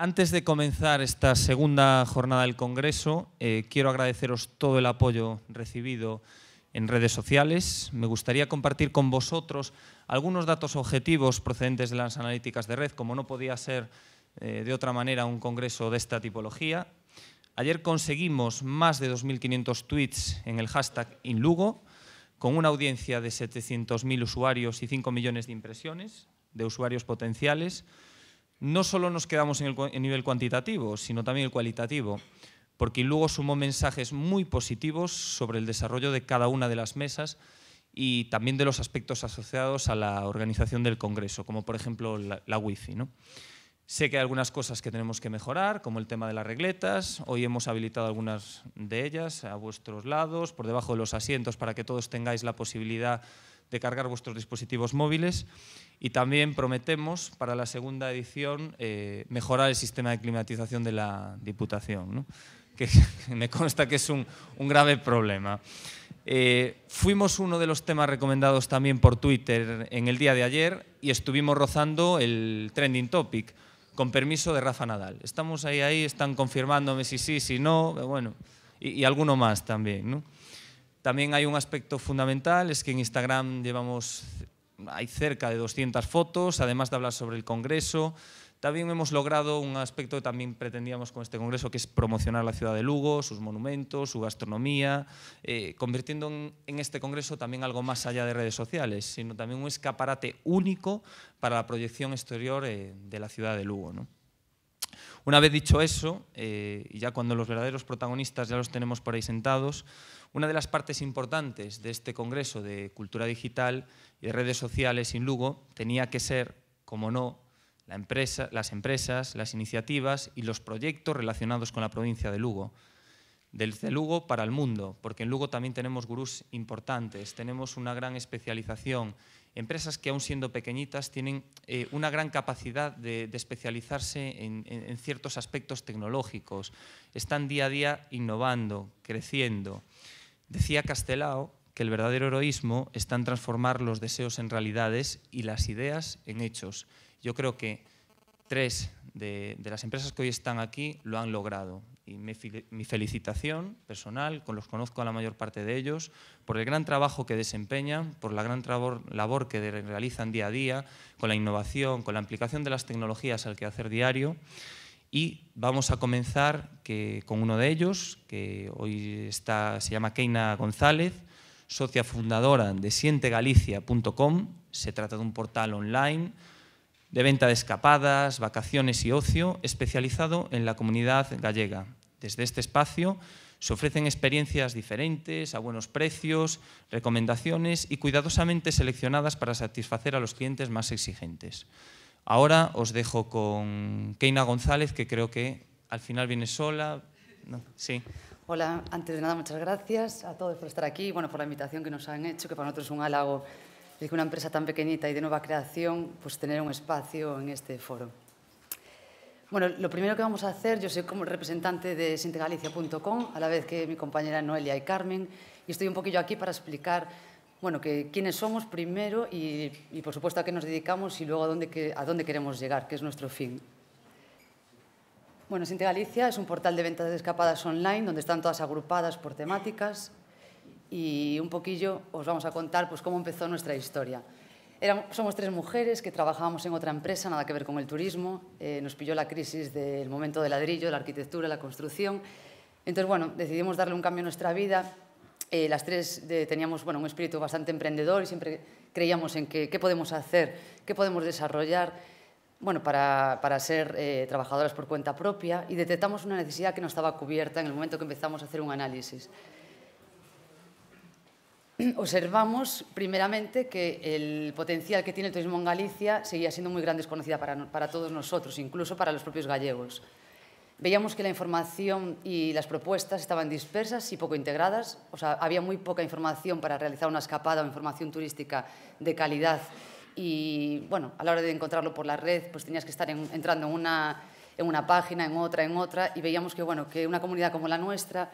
Antes de comenzar esta segunda jornada del Congreso, eh, quiero agradeceros todo el apoyo recibido en redes sociales. Me gustaría compartir con vosotros algunos datos objetivos procedentes de las analíticas de red, como no podía ser eh, de otra manera un Congreso de esta tipología. Ayer conseguimos más de 2.500 tweets en el hashtag InLugo, con una audiencia de 700.000 usuarios y 5 millones de impresiones de usuarios potenciales no solo nos quedamos en el, nivel cuantitativo, sino también el cualitativo, porque luego sumó mensajes muy positivos sobre el desarrollo de cada una de las mesas y también de los aspectos asociados a la organización del Congreso, como por ejemplo la, la Wi-Fi. Sé que hay algunas cosas que tenemos que mejorar, como el tema de las regletas. Hoy hemos habilitado algunas de ellas a vuestros lados, por debajo de los asientos, para que todos tengáis la posibilidad de cargar vuestros dispositivos móviles y también prometemos para la segunda edición eh, mejorar el sistema de climatización de la Diputación, que me consta que es un, grave problema. Eh, fuimos uno de los temas recomendados también por Twitter en el día de ayer y estuvimos rozando el trending topic, con permiso de Rafa Nadal. Estamos ahí, ahí, están confirmándome si sí, si no, bueno, y, alguno más también. También hay un aspecto fundamental, es que en Instagram llevamos, hay cerca de 200 fotos, además de hablar sobre el Congreso. También hemos logrado un aspecto que también pretendíamos con este Congreso, que es promocionar la ciudad de Lugo, sus monumentos, su gastronomía, eh, convirtiendo en, este Congreso también algo más allá de redes sociales, sino también un escaparate único para la proyección exterior eh, de la ciudad de Lugo. Una vez dicho eso, eh, ya cuando los verdaderos protagonistas ya los tenemos por ahí sentados, una de las partes importantes de este Congreso de Cultura Digital y de Redes Sociales en Lugo tenía que ser, como no, las empresas, las iniciativas y los proyectos relacionados con la provincia de Lugo. Desde Lugo para el mundo, porque en Lugo también tenemos gurús importantes, tenemos una gran especialización, empresas que aún siendo pequeñitas tienen eh, una gran capacidad de, especializarse en ciertos aspectos tecnológicos, están día a día innovando, creciendo. Decía Castelao que el verdadero heroísmo está en transformar los deseos en realidades y las ideas en hechos. Yo creo que tres de, las empresas que hoy están aquí lo han logrado. Y mi felicitación personal, con los conozco a la mayor parte de ellos, por el gran trabajo que desempeñan, por la gran labor que realizan día a día, con la innovación, con la aplicación de las tecnologías al que hacer diario y vamos a comenzar con uno de ellos, que hoy está, se llama Keina González, socia fundadora de sientegalicia.com. Se trata de un portal online de venta de escapadas, vacaciones y ocio especializado en la comunidad gallega. Desde este espacio se ofrecen experiencias diferentes, a buenos precios, recomendaciones y cuidadosamente seleccionadas para satisfacer a los clientes más exigentes. Ahora os dejo con Keina González, que creo que al final viene sola. sí. Hola, antes de nada, muchas gracias a todos por estar aquí, bueno, por la invitación que nos han hecho, que para nosotros es un halago de que una empresa tan pequeñita y de nueva creación, pues tener un espacio en este foro. Bueno, lo primero que vamos a hacer, yo soy como representante de sintegalicia.com, a la vez que mi compañera Noelia y Carmen, y estoy un poquillo aquí para explicar bueno, que quiénes somos primero y, por supuesto a qué nos dedicamos y luego a dónde, a dónde queremos llegar, que es nuestro fin. Bueno, Sinte Galicia es un portal de ventas de escapadas online donde están todas agrupadas por temáticas y un poquillo os vamos a contar pues, cómo empezó nuestra historia. somos tres mujeres que trabajábamos en otra empresa, nada que ver con el turismo. Eh, nos pilló la crisis del momento del ladrillo, la arquitectura, la construcción. Entonces, bueno, decidimos darle un cambio a nuestra vida eh, las tres teníamos un espíritu bastante emprendedor y siempre creíamos en que, qué podemos hacer, qué podemos desarrollar para, ser eh, trabajadoras por cuenta propia y detectamos una necesidad que no estaba cubierta en el momento que empezamos a hacer un análisis. Observamos primeramente que el potencial que tiene el turismo en Galicia seguía siendo muy grande desconocida para todos nosotros, incluso para los propios gallegos veíamos que la información y las propuestas estaban dispersas y poco integradas, o sea, había muy poca información para realizar una escapada o información turística de calidad y, bueno, a la hora de encontrarlo por la red, pues tenías que estar entrando en una, en una página, en otra, en otra, y veíamos que, bueno, que una comunidad como la nuestra,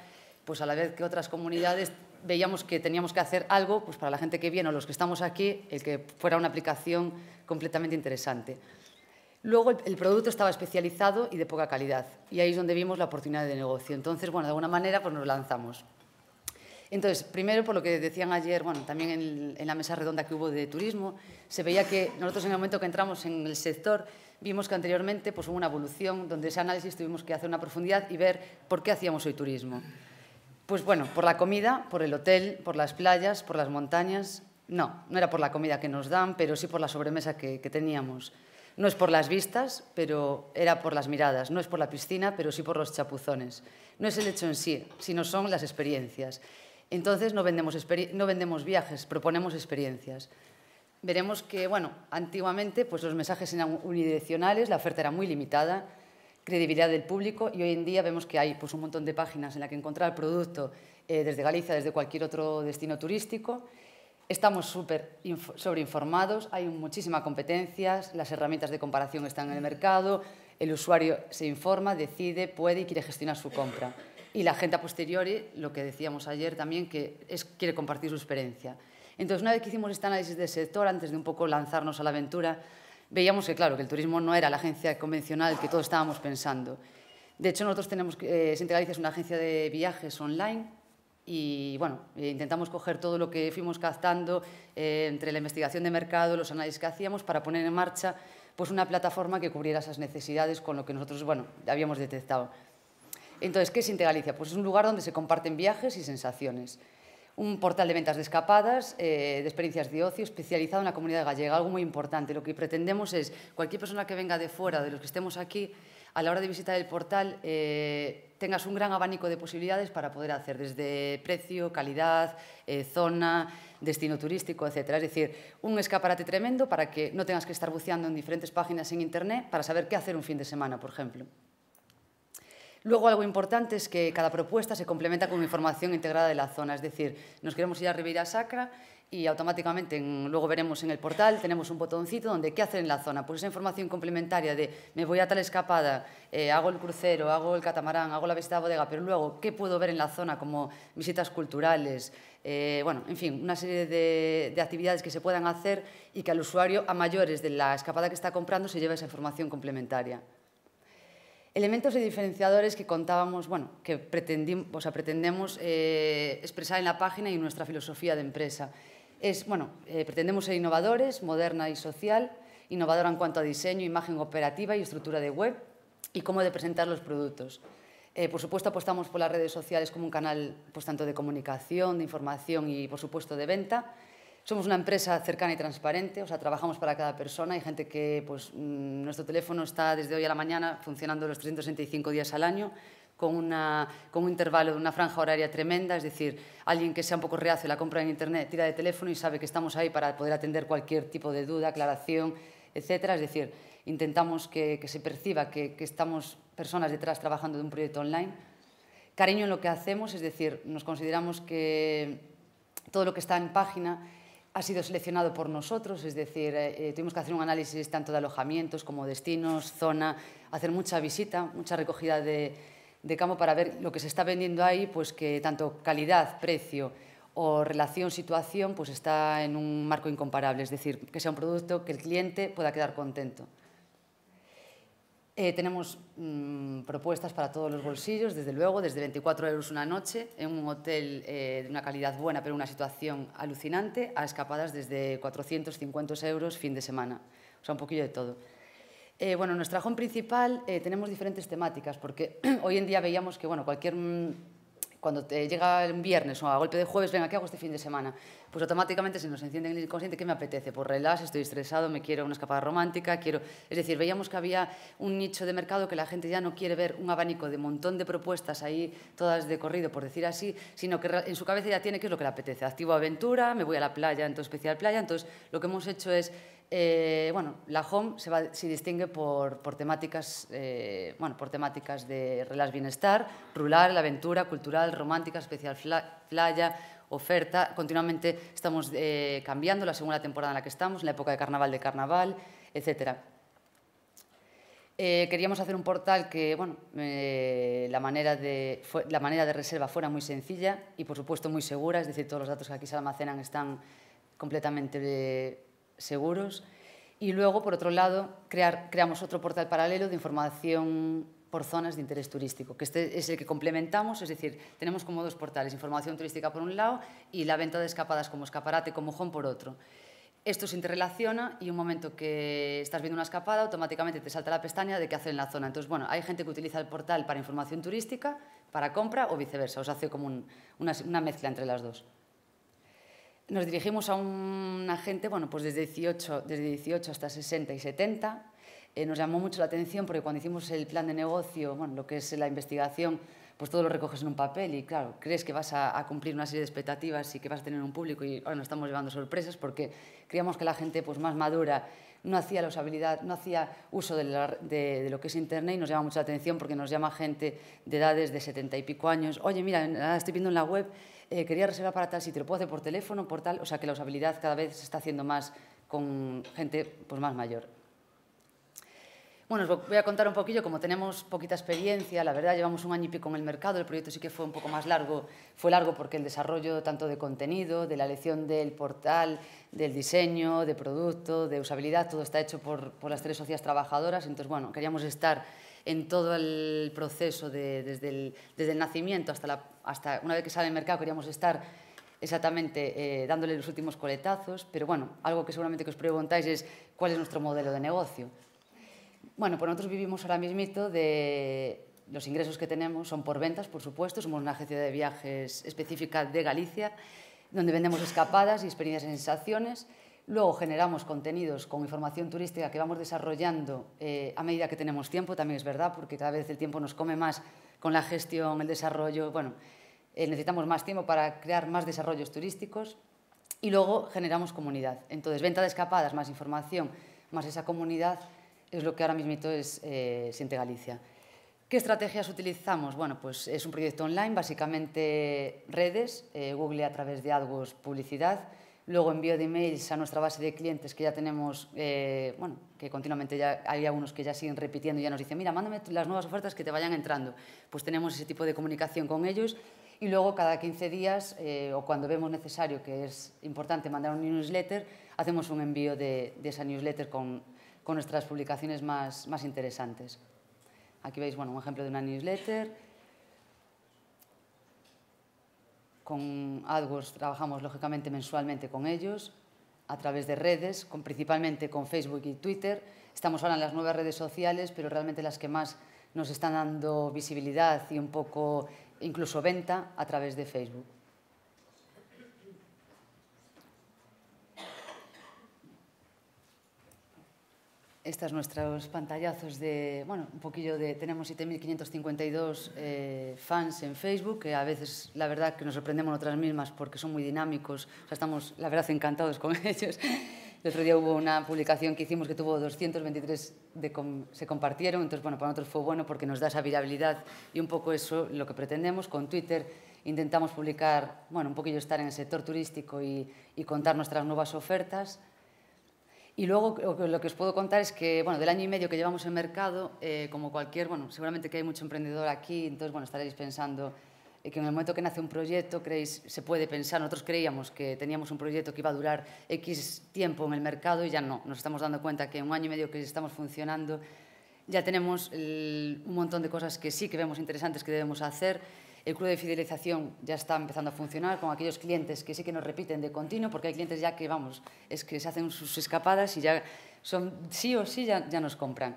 pues a la vez que otras comunidades, veíamos que teníamos que hacer algo, pues para la gente que viene o los que estamos aquí, el que fuera una aplicación completamente interesante. Luego el, producto estaba especializado y de poca calidad, y ahí es donde vimos la oportunidad de negocio. Entonces, bueno, de alguna manera pues nos lanzamos. Entonces, primero por lo que decían ayer, bueno, también en, la mesa redonda que hubo de turismo, se veía que nosotros en el momento que entramos en el sector vimos que anteriormente pues, hubo una evolución donde ese análisis tuvimos que hacer una profundidad y ver por qué hacíamos hoy turismo. Pues bueno, por la comida, por el hotel, por las playas, por las montañas. No, no era por la comida que nos dan, pero sí por la sobremesa que teníamos. No es por las vistas, pero era por las miradas. No es por la piscina, pero sí por los chapuzones. No es el hecho en sí, sino son las experiencias. Entonces no vendemos, no vendemos viajes, proponemos experiencias. Veremos que, bueno, antiguamente pues los mensajes eran unidireccionales, la oferta era muy limitada, credibilidad del público y hoy en día vemos que hay pues, un montón de páginas en las que encontrar el producto eh, desde Galicia, desde cualquier otro destino turístico Estamos súper sobreinformados, hay muchísimas competencias, las herramientas de comparación están en el mercado, el usuario se informa, decide, puede y quiere gestionar su compra. Y la gente a posteriori, lo que decíamos ayer también, que es, quiere compartir su experiencia. Entonces, una vez que hicimos este análisis del sector, antes de un poco lanzarnos a la aventura, veíamos que, claro, que el turismo no era la agencia convencional que todos estábamos pensando. De hecho, nosotros tenemos, eh, Galicia es una agencia de viajes online y bueno, intentamos coger todo lo que fuimos captando eh, entre la investigación de mercado, los análisis que hacíamos, para poner en marcha pues, una plataforma que cubriera esas necesidades con lo que nosotros bueno, habíamos detectado. Entonces, ¿qué es Integalicia Pues es un lugar donde se comparten viajes y sensaciones. Un portal de ventas de escapadas, eh, de experiencias de ocio, especializado en la comunidad gallega, algo muy importante. Lo que pretendemos es, cualquier persona que venga de fuera, de los que estemos aquí, a la hora de visitar el portal eh, tengas un gran abanico de posibilidades para poder hacer desde precio, calidad, eh, zona, destino turístico, etc. Es decir, un escaparate tremendo para que no tengas que estar buceando en diferentes páginas en Internet para saber qué hacer un fin de semana, por ejemplo. Luego, algo importante es que cada propuesta se complementa con información integrada de la zona. Es decir, nos queremos ir a Ribeira Sacra, y automáticamente luego veremos en el portal, tenemos un botoncito donde qué hacer en la zona, pues esa información complementaria de me voy a tal escapada, eh, hago el crucero, hago el catamarán, hago la visita a bodega, pero luego qué puedo ver en la zona como visitas culturales, eh, bueno, en fin, una serie de, actividades que se puedan hacer y que al usuario a mayores de la escapada que está comprando se lleve esa información complementaria. Elementos y diferenciadores que contábamos, bueno, que pretendimos, pretendemos eh, expresar en la página y en nuestra filosofía de empresa bueno, eh, pretendemos ser innovadores, moderna y social, innovadora en cuanto a diseño, imagen operativa y estructura de web y cómo de presentar los productos. Eh, por supuesto, apostamos por las redes sociales como un canal pues, tanto de comunicación, de información y, por supuesto, de venta. Somos una empresa cercana y transparente, o sea, trabajamos para cada persona. Hay gente que, pues, mm, nuestro teléfono está desde hoy a la mañana funcionando los 365 días al año con, un intervalo de una franja horaria tremenda, es decir, alguien que sea un poco reacio a la compra en Internet tira de teléfono y sabe que estamos ahí para poder atender cualquier tipo de duda, aclaración, etcétera. Es decir, intentamos que, se perciba que, estamos personas detrás trabajando de un proyecto online. Cariño en lo que hacemos, es decir, nos consideramos que todo lo que está en página ha sido seleccionado por nosotros, es decir, eh, eh, tuvimos que hacer un análisis tanto de alojamientos como destinos, zona, hacer mucha visita, mucha recogida de, de campo para ver lo que se está vendiendo ahí, pues que tanto calidad, precio o relación, situación, pues está en un marco incomparable, es decir, que sea un producto que el cliente pueda quedar contento. Eh, tenemos mm, propuestas para todos los bolsillos, desde luego, desde 24 euros una noche, en un hotel eh, de una calidad buena, pero una situación alucinante, a escapadas desde 450 euros fin de semana. O sea, un poquillo de todo. Eh, bueno, en nuestra home principal eh, tenemos diferentes temáticas, porque hoy en día veíamos que bueno, cualquier mm, cuando te llega un viernes o a golpe de jueves, venga, ¿qué hago este fin de semana? Pues automáticamente se nos enciende en el inconsciente, ¿qué me apetece? por pues relax, estoy estresado, me quiero una escapada romántica, quiero... Es decir, veíamos que había un nicho de mercado que la gente ya no quiere ver un abanico de montón de propuestas ahí, todas de corrido, por decir así, sino que en su cabeza ya tiene qué es lo que le apetece. Activo aventura, me voy a la playa, entonces especial playa, entonces lo que hemos hecho es eh, bueno, la home se, distingue por, temáticas, eh, bueno, por temáticas de relax bienestar, rural, aventura, cultural, romántica, especial playa, oferta. Continuamente estamos eh, cambiando la segunda temporada en la que estamos, la época de carnaval de carnaval, etc. queríamos hacer un portal que bueno, la manera de reserva fuera muy sencilla y, por supuesto, muy segura. Es decir, todos los datos que aquí se almacenan están completamente seguros. Y luego, por otro lado, crear, creamos otro portal paralelo de información por zonas de interés turístico, que este es el que complementamos, es decir, tenemos como dos portales, información turística por un lado y la venta de escapadas como escaparate, como home por otro. Esto se interrelaciona y un momento que estás viendo una escapada, automáticamente te salta la pestaña de qué hacer en la zona. Entonces, bueno, hay gente que utiliza el portal para información turística, para compra o viceversa, o sea, hace como una mezcla entre las dos. Nos dirigimos a un agente, bueno, pues desde 18, desde 18 hasta 60 y 70. Eh, nos llamó mucho la atención porque cuando hicimos el plan de negocio, bueno, lo que es la investigación pues todo lo recoges en un papel y claro, crees que vas a, cumplir una serie de expectativas y que vas a tener un público y ahora nos estamos llevando sorpresas porque creíamos que la gente pues, más madura no hacía la usabilidad, no hacía uso de, lo que es Internet y nos llama mucha atención porque nos llama gente de edades de setenta y pico años. Oye, mira, estoy viendo en la web, eh, quería reservar para tal te lo puedo hacer por teléfono, por tal, o sea que la usabilidad cada vez se está haciendo más con gente pues, más mayor. Bueno, os voy a contar un poquillo, como tenemos poquita experiencia, la verdad llevamos un año y pico en el mercado, el proyecto sí que fue un poco más largo, fue largo porque el desarrollo tanto de contenido, de la elección del portal, del diseño, de producto, de usabilidad, todo está hecho por, las tres socias trabajadoras, entonces bueno, queríamos estar en todo el proceso desde, el, nacimiento hasta, hasta una vez que sale el mercado, queríamos estar exactamente eh, dándole los últimos coletazos, pero bueno, algo que seguramente que os preguntáis es cuál es nuestro modelo de negocio. Bueno, pues nosotros vivimos ahora mismo de los ingresos que tenemos son por ventas, por supuesto. Somos una agencia de viajes específica de Galicia, donde vendemos escapadas y experiencias y sensaciones. Luego generamos contenidos con información turística que vamos desarrollando eh, a medida que tenemos tiempo, también es verdad, porque cada vez el tiempo nos come más con la gestión, el desarrollo. Bueno, eh, necesitamos más tiempo para crear más desarrollos turísticos y luego generamos comunidad. Entonces, venta de escapadas, más información, más esa comunidad es lo que ahora mismo es eh, Siente Galicia. ¿Qué estrategias utilizamos? Bueno, pues es un proyecto online, básicamente redes, eh, Google a través de AdWords Publicidad, luego envío de emails a nuestra base de clientes que ya tenemos, eh, bueno, que continuamente ya hay algunos que ya siguen repitiendo y ya nos dicen, mira, mándame las nuevas ofertas que te vayan entrando. Pues tenemos ese tipo de comunicación con ellos y luego cada 15 días o cuando vemos necesario que es importante mandar un newsletter, hacemos un envío de esa newsletter con con nuestras publicaciones más, interesantes. Aquí veis bueno, un ejemplo de una newsletter. Con AdWords trabajamos lógicamente mensualmente con ellos, a través de redes, principalmente con Facebook y Twitter. Estamos ahora en las nuevas redes sociales, pero realmente las que más nos están dando visibilidad y un poco incluso venta a través de Facebook. Estas nuestros pantallazos de, bueno, un poquillo de, tenemos 7.552 eh, fans en Facebook, que a veces la verdad que nos sorprendemos otras mismas porque son muy dinámicos, o sea, estamos la verdad encantados con ellos. El otro día hubo una publicación que hicimos que tuvo 223 de se compartieron, entonces bueno, para nosotros fue bueno porque nos da esa viabilidad y un poco eso lo que pretendemos con Twitter intentamos publicar, bueno, un poquillo estar en el sector turístico y contar nuestras nuevas ofertas y luego lo que os puedo contar es que, bueno, del año y medio que llevamos en mercado, eh, como cualquier, bueno, seguramente que hay mucho emprendedor aquí, entonces, bueno, estaréis pensando eh, que en el momento que nace un proyecto, creéis, se puede pensar, nosotros creíamos que teníamos un proyecto que iba a durar X tiempo en el mercado y ya no, nos estamos dando cuenta que en un año y medio que estamos funcionando, ya tenemos un montón de cosas que sí que vemos interesantes que debemos hacer el club de fidelización ya está empezando a funcionar con aquellos clientes que sí que nos repiten de continuo, porque hay clientes ya que, vamos, es que se hacen sus escapadas y ya son sí o sí ya, ya nos compran.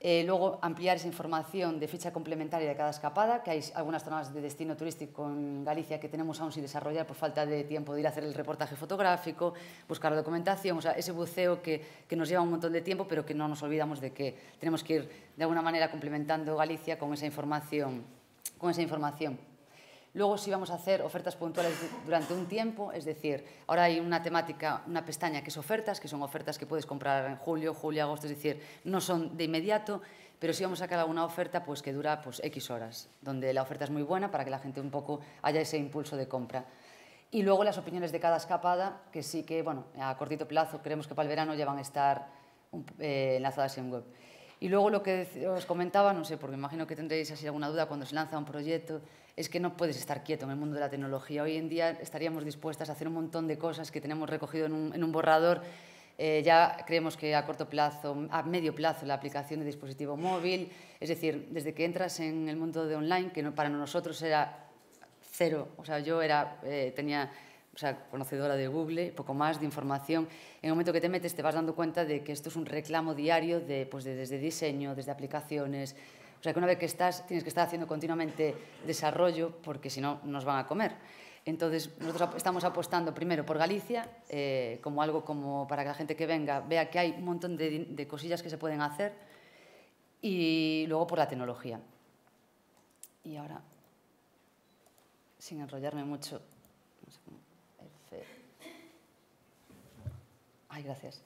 Eh, luego ampliar esa información de ficha complementaria de cada escapada, que hay algunas zonas de destino turístico en Galicia que tenemos aún sin desarrollar por falta de tiempo de ir a hacer el reportaje fotográfico, buscar la documentación, o sea, ese buceo que, que nos lleva un montón de tiempo, pero que no nos olvidamos de que tenemos que ir de alguna manera complementando Galicia con esa información con esa información. Luego si vamos a hacer ofertas puntuales durante un tiempo, es decir, ahora hay una temática, una pestaña que es ofertas, que son ofertas que puedes comprar en julio, julio, agosto, es decir, no son de inmediato, pero si vamos a sacar alguna oferta pues, que dura pues, X horas, donde la oferta es muy buena para que la gente un poco haya ese impulso de compra. Y luego las opiniones de cada escapada, que sí que, bueno, a cortito plazo creemos que para el verano ya van a estar eh, enlazadas en web. Y luego lo que os comentaba, no sé, porque imagino que tendréis así alguna duda cuando se lanza un proyecto, es que no puedes estar quieto en el mundo de la tecnología. Hoy en día estaríamos dispuestas a hacer un montón de cosas que tenemos recogido en un, borrador. Eh, ya creemos que a corto plazo, a medio plazo, la aplicación de dispositivo móvil, es decir, desde que entras en el mundo de online, que para nosotros era cero, o sea, yo era, eh, tenía o sea, conocedora de Google, poco más de información. En el momento que te metes te vas dando cuenta de que esto es un reclamo diario de, pues, de, desde diseño, desde aplicaciones. O sea, que una vez que estás, tienes que estar haciendo continuamente desarrollo porque si no, nos van a comer. Entonces, nosotros estamos apostando primero por Galicia, eh, como algo como para que la gente que venga vea que hay un montón de, cosillas que se pueden hacer, y luego por la tecnología. Y ahora, sin enrollarme mucho, no gracias.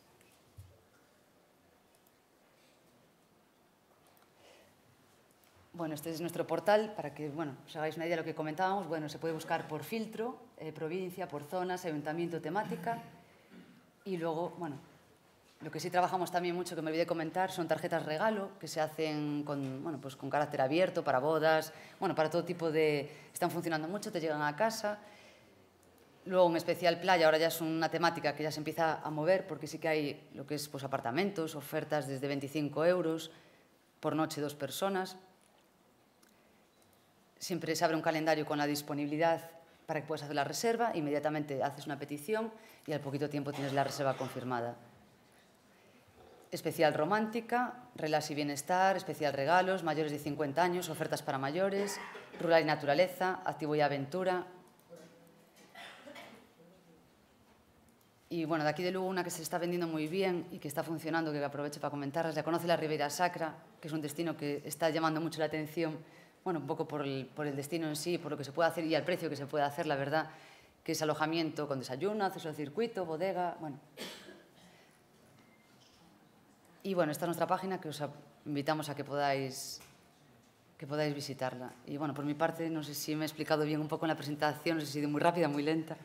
Bueno, este es nuestro portal para que bueno, os hagáis una idea de lo que comentábamos. Bueno, se puede buscar por filtro, eh, provincia, por zonas, ayuntamiento, temática. Y luego, bueno, lo que sí trabajamos también mucho, que me olvidé de comentar, son tarjetas regalo que se hacen con, pues con carácter abierto para bodas, bueno, para todo tipo de... Están funcionando mucho, te llegan a casa. Luego, un especial playa, ahora ya es una temática que ya se empieza a mover, porque sí que hay lo que es pues, apartamentos, ofertas desde 25 euros, por noche dos personas. Siempre se abre un calendario con la disponibilidad para que puedas hacer la reserva, inmediatamente haces una petición y al poquito tiempo tienes la reserva confirmada. Especial romántica, relax y bienestar, especial regalos, mayores de 50 años, ofertas para mayores, rural y naturaleza, activo y aventura, Y bueno, de aquí de luego una que se está vendiendo muy bien y que está funcionando, que aprovecho para comentarles, la conoce la Ribera Sacra, que es un destino que está llamando mucho la atención, bueno, un poco por el, destino en sí, por lo que se puede hacer y al precio que se puede hacer, la verdad, que es alojamiento con desayuno, acceso al circuito, bodega, bueno. Y bueno, esta es nuestra página que os invitamos a que podáis, que podáis visitarla. Y bueno, por mi parte, no sé si me he explicado bien un poco en la presentación, no sé si he sido muy rápida, muy lenta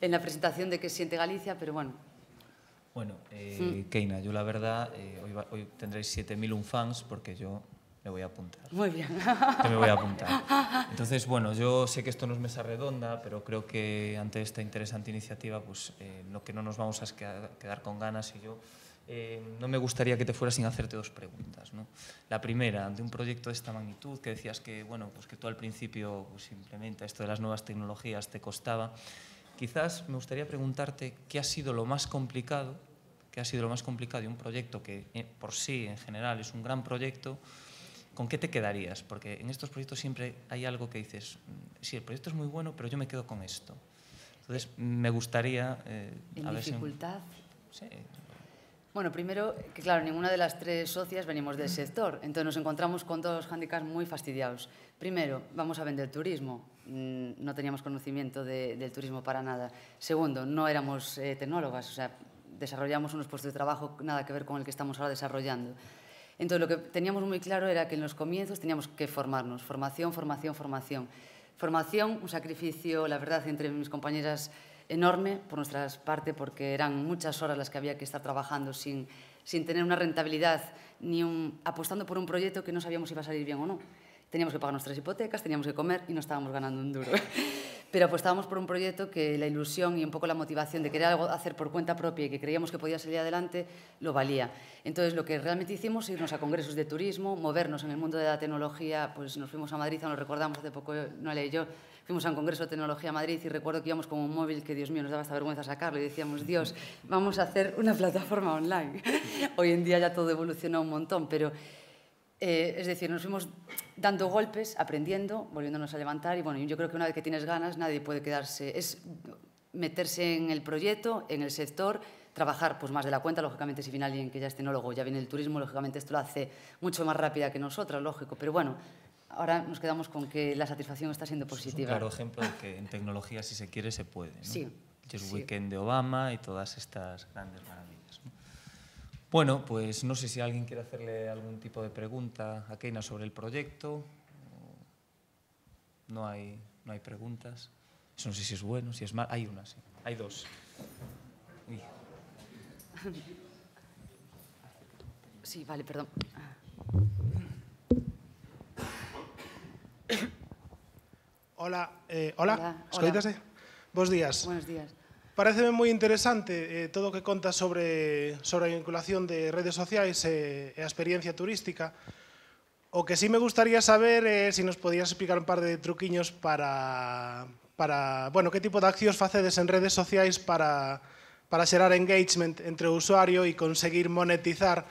en la presentación de qué siente Galicia, pero bueno. Bueno, eh, mm. Keina, yo la verdad, eh, hoy, tendréis 7.000 fans porque yo me voy a apuntar. Muy bien. Yo me voy a apuntar. Entonces, bueno, yo sé que esto no es mesa redonda, pero creo que ante esta interesante iniciativa, pues eh, lo que no nos vamos a quedar, con ganas y yo... Eh, no me gustaría que te fuera sin hacerte dos preguntas. ¿no? La primera, ante un proyecto de esta magnitud, que decías que, bueno, pues que tú al principio pues simplemente esto de las nuevas tecnologías te costaba, Quizás me gustaría preguntarte qué ha sido lo más complicado, qué ha sido lo más complicado de un proyecto que eh, por sí en general es un gran proyecto, ¿con qué te quedarías? Porque en estos proyectos siempre hay algo que dices, mm, sí, el proyecto es muy bueno, pero yo me quedo con esto. Entonces, me gustaría... Eh, ¿En dificultad? Sí. Bueno, primero, que claro, ninguna de las tres socias venimos del sector, entonces nos encontramos con todos los handicaps muy fastidiados. Primero, vamos a vender turismo, Mm, no teníamos conocimiento del turismo para nada. Segundo, no éramos eh, tecnólogas, o sea, desarrollamos unos puestos de trabajo nada que ver con el que estamos ahora desarrollando. Entonces, lo que teníamos muy claro era que en los comienzos teníamos que formarnos, formación, formación, formación. Formación, un sacrificio, la verdad, entre mis compañeras enorme por nuestra parte, porque eran muchas horas las que había que estar trabajando sin, sin tener una rentabilidad, ni apostando por un proyecto que no sabíamos si iba a salir bien o no. Teníamos que pagar nuestras hipotecas, teníamos que comer y no estábamos ganando un duro. Pero pues estábamos por un proyecto que la ilusión y un poco la motivación de querer algo hacer por cuenta propia y que creíamos que podía salir adelante, lo valía. Entonces, lo que realmente hicimos es irnos a congresos de turismo, movernos en el mundo de la tecnología, pues nos fuimos a Madrid, nos recordamos hace poco, no leí yo, fuimos a un congreso de tecnología a Madrid y recuerdo que íbamos con un móvil que, Dios mío, nos daba esta vergüenza sacarlo y decíamos, Dios, vamos a hacer una plataforma online. Hoy en día ya todo evolucionó un montón, pero eh, es decir, nos fuimos dando golpes, aprendiendo, volviéndonos a levantar y bueno, yo creo que una vez que tienes ganas nadie puede quedarse, es meterse en el proyecto, en el sector, trabajar pues más de la cuenta, lógicamente si viene alguien que ya es tecnólogo, ya viene el turismo, lógicamente esto lo hace mucho más rápida que nosotros, lógico, pero bueno, ahora nos quedamos con que la satisfacción está siendo positiva. claro ejemplo de que en tecnología si se quiere se puede, ¿no? Sí. El Weekend de Obama y todas estas grandes bueno, pues no sé si alguien quiere hacerle algún tipo de pregunta a Keina sobre el proyecto. No hay, no hay preguntas. no sé si es bueno, si es malo. Hay una, sí. Hay dos. Sí, vale, perdón. Hola, eh, hola. Hola. Eh? días. Buenos días. Pareceme moi interesante eh, todo o que contas sobre, sobre a vinculación de redes sociais e, e a experiencia turística. O que sí me gustaría saber é eh, se si nos podías explicar un par de truquiños para, para bueno, que tipo de accións facedes en redes sociais para, para xerar engagement entre o usuario e conseguir monetizar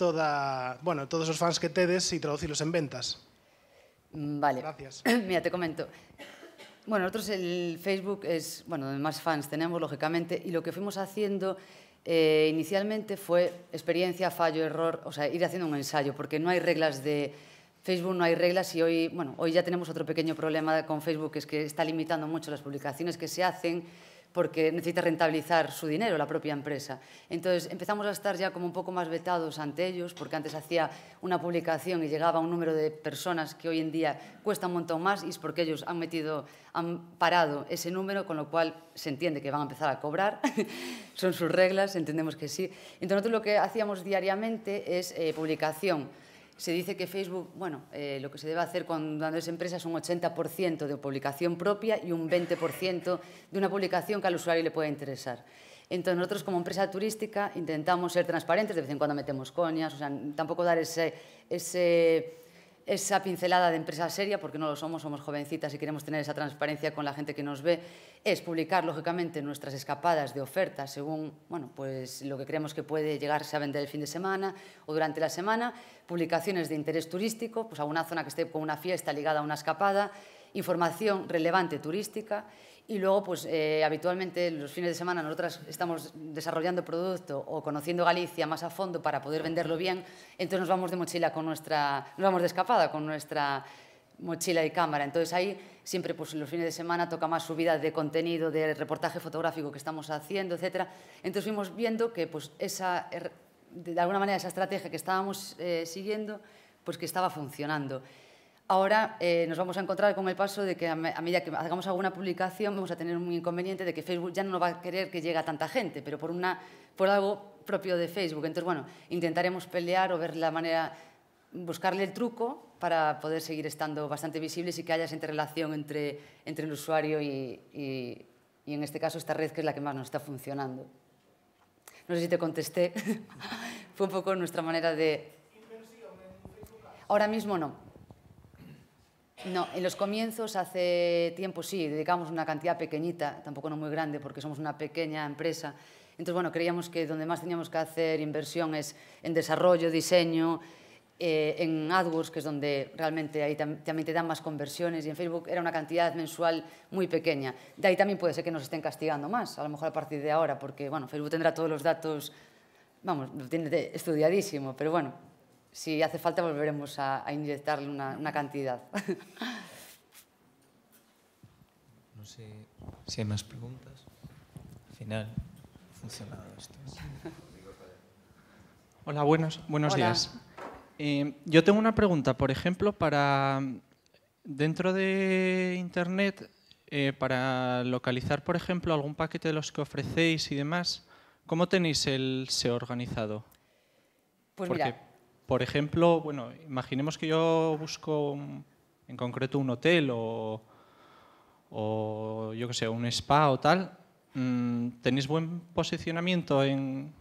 toda, bueno, todos os fans que tedes e traducilos en ventas. Vale. Gracias. Mira, te comento. Bueno, nosotros el Facebook es, bueno, donde más fans tenemos, lógicamente, y lo que fuimos haciendo eh, inicialmente fue experiencia, fallo, error, o sea, ir haciendo un ensayo, porque no hay reglas de... Facebook no hay reglas y hoy, bueno, hoy ya tenemos otro pequeño problema con Facebook, que es que está limitando mucho las publicaciones que se hacen, porque necesita rentabilizar su dinero, la propia empresa. Entonces empezamos a estar ya como un poco más vetados ante ellos, porque antes hacía una publicación y llegaba un número de personas que hoy en día cuesta un montón más y es porque ellos han metido, han parado ese número, con lo cual se entiende que van a empezar a cobrar, son sus reglas, entendemos que sí. Entonces nosotros lo que hacíamos diariamente es eh, publicación se dice que Facebook, bueno, eh, lo que se debe hacer cuando es empresa es un 80% de publicación propia y un 20% de una publicación que al usuario le pueda interesar. Entonces, nosotros como empresa turística intentamos ser transparentes, de vez en cuando metemos coñas, o sea, tampoco dar ese, ese esa pincelada de empresa seria, porque no lo somos, somos jovencitas y queremos tener esa transparencia con la gente que nos ve, es publicar, lógicamente, nuestras escapadas de ofertas según bueno, pues, lo que creemos que puede llegarse a vender el fin de semana o durante la semana, publicaciones de interés turístico, pues alguna zona que esté con una fiesta ligada a una escapada, información relevante turística y luego, pues eh, habitualmente los fines de semana nosotras estamos desarrollando producto o conociendo Galicia más a fondo para poder venderlo bien, entonces nos vamos de mochila con nuestra, nos vamos de escapada con nuestra mochila y cámara. Entonces ahí siempre pues los fines de semana toca más subida de contenido, de reportaje fotográfico que estamos haciendo, etcétera. Entonces fuimos viendo que pues esa er, de alguna manera esa estrategia que estábamos eh, siguiendo pues que estaba funcionando. Ahora eh, nos vamos a encontrar con el paso de que a, medida que hagamos alguna publicación vamos a tener un inconveniente de que Facebook ya no va a querer que llegue a tanta gente, pero por, una, por algo propio de Facebook. Entonces, bueno, intentaremos pelear o ver la manera, buscarle el truco para poder seguir estando bastante visibles y que haya esa interrelación entre, entre el usuario y, y, y en este caso esta red que es la que más nos está funcionando. No sé si te contesté. Fue un poco nuestra manera de... Ahora mismo no. No, en los comienzos hace tiempo sí, dedicamos una cantidad pequeñita, tampoco no muy grande porque somos una pequeña empresa. Entonces, bueno, creíamos que donde más teníamos que hacer inversión es en desarrollo, diseño, eh, en AdWords, que es donde realmente ahí también te dan más conversiones, y en Facebook era una cantidad mensual muy pequeña. De ahí también puede ser que nos estén castigando más, a lo mejor a partir de ahora, porque, bueno, Facebook tendrá todos los datos, vamos, lo tiene estudiadísimo, pero bueno, si hace falta volveremos a, inyectarle una, cantidad. No sé si hay más preguntas. Al final, ha funcionado esto. Hola, buenos, buenos días. Eh, yo tengo una pregunta, por ejemplo, para dentro de Internet, eh, para localizar, por ejemplo, algún paquete de los que ofrecéis y demás, ¿cómo tenéis el SEO organizado? Pues por ejemplo, bueno, imaginemos que yo busco en concreto un hotel o, yo que sé, un spa o tal. Mm, ¿Tenéis buen posicionamiento en,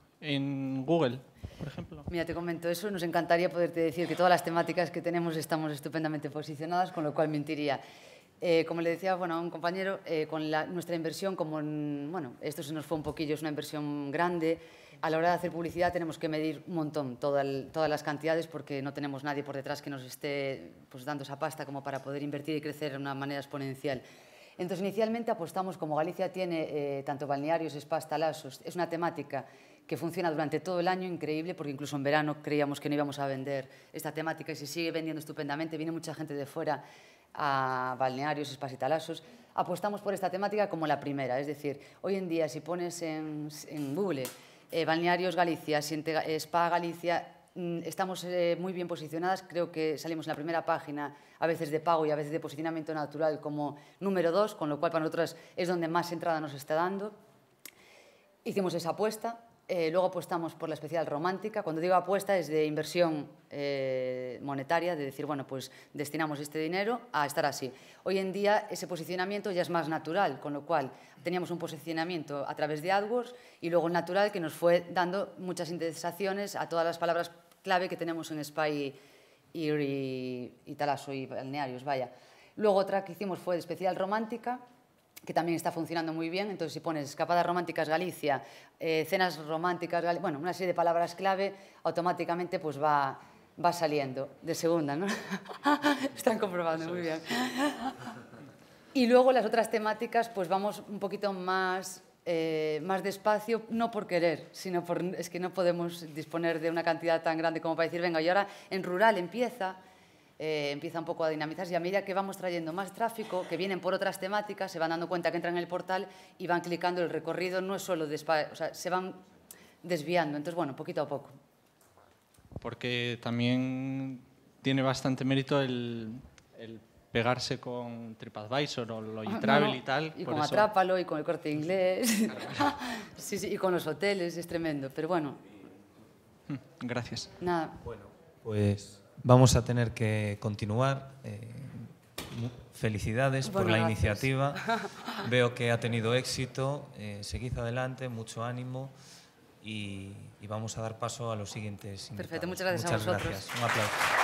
Google, por ejemplo? Mira, te comento eso. Nos encantaría poderte decir que todas las temáticas que tenemos estamos estupendamente posicionadas, con lo cual mentiría. Eh, como le decía bueno, a un compañero, eh, con nuestra inversión, como bueno, esto se nos fue un poquillo, es una inversión grande. A la hora de hacer publicidad tenemos que medir un montón todas las cantidades porque no tenemos nadie por detrás que nos esté pues, dando esa pasta como para poder invertir y crecer de una manera exponencial. Entonces, inicialmente apostamos, como Galicia tiene eh, tanto balnearios, spas, talasos, es una temática que funciona durante todo el año, increíble, porque incluso en verano creíamos que no íbamos a vender esta temática y se sigue vendiendo estupendamente, viene mucha gente de fuera a balnearios, spas y talasos, apostamos por esta temática como la primera. Es decir, hoy en día si pones en, en Google eh, balnearios Galicia, spa Galicia, mm, estamos eh, muy bien posicionadas, creo que salimos en la primera página, a veces de pago y a veces de posicionamiento natural como número dos, con lo cual para nosotros es donde más entrada nos está dando. Hicimos esa apuesta, eh, luego apostamos por la especial romántica. Cuando digo apuesta es de inversión eh, monetaria, de decir, bueno, pues destinamos este dinero a estar así. Hoy en día ese posicionamiento ya es más natural, con lo cual teníamos un posicionamiento a través de AdWords y luego natural que nos fue dando muchas interesaciones a todas las palabras clave que tenemos en Spy y, y, y y Balnearios, vaya. Luego otra que hicimos fue de especial romántica, que también está funcionando muy bien. Entonces, si pones escapadas románticas Galicia, eh, cenas románticas, Galicia, bueno, una serie de palabras clave, automáticamente pues va, va saliendo de segunda, ¿no? Están comprobando muy bien. Y luego las otras temáticas, pues vamos un poquito más, eh, más despacio, no por querer, sino por, es que no podemos disponer de una cantidad tan grande como para decir, venga, y ahora en rural empieza, eh, empieza un poco a dinamizarse y a medida que vamos trayendo más tráfico, que vienen por otras temáticas, se van dando cuenta que entran en el portal y van clicando el recorrido, no es solo de o sea, se van desviando. Entonces, bueno, poquito a poco. Porque también tiene bastante mérito el, pegarse con TripAdvisor o Logitravel Travel y tal. Y con Atrápalo y con el corte inglés. sí, sí, y con los hoteles, es tremendo. Pero bueno. Gracias. Nada. Bueno, pues Vamos a tener que continuar. Eh, felicidades por la iniciativa. Veo que ha tenido éxito. Eh, seguid adelante, mucho ánimo y, vamos a dar paso a los siguientes. Perfecto, muchas gracias muchas a vosotros. Gracias. Un aplauso.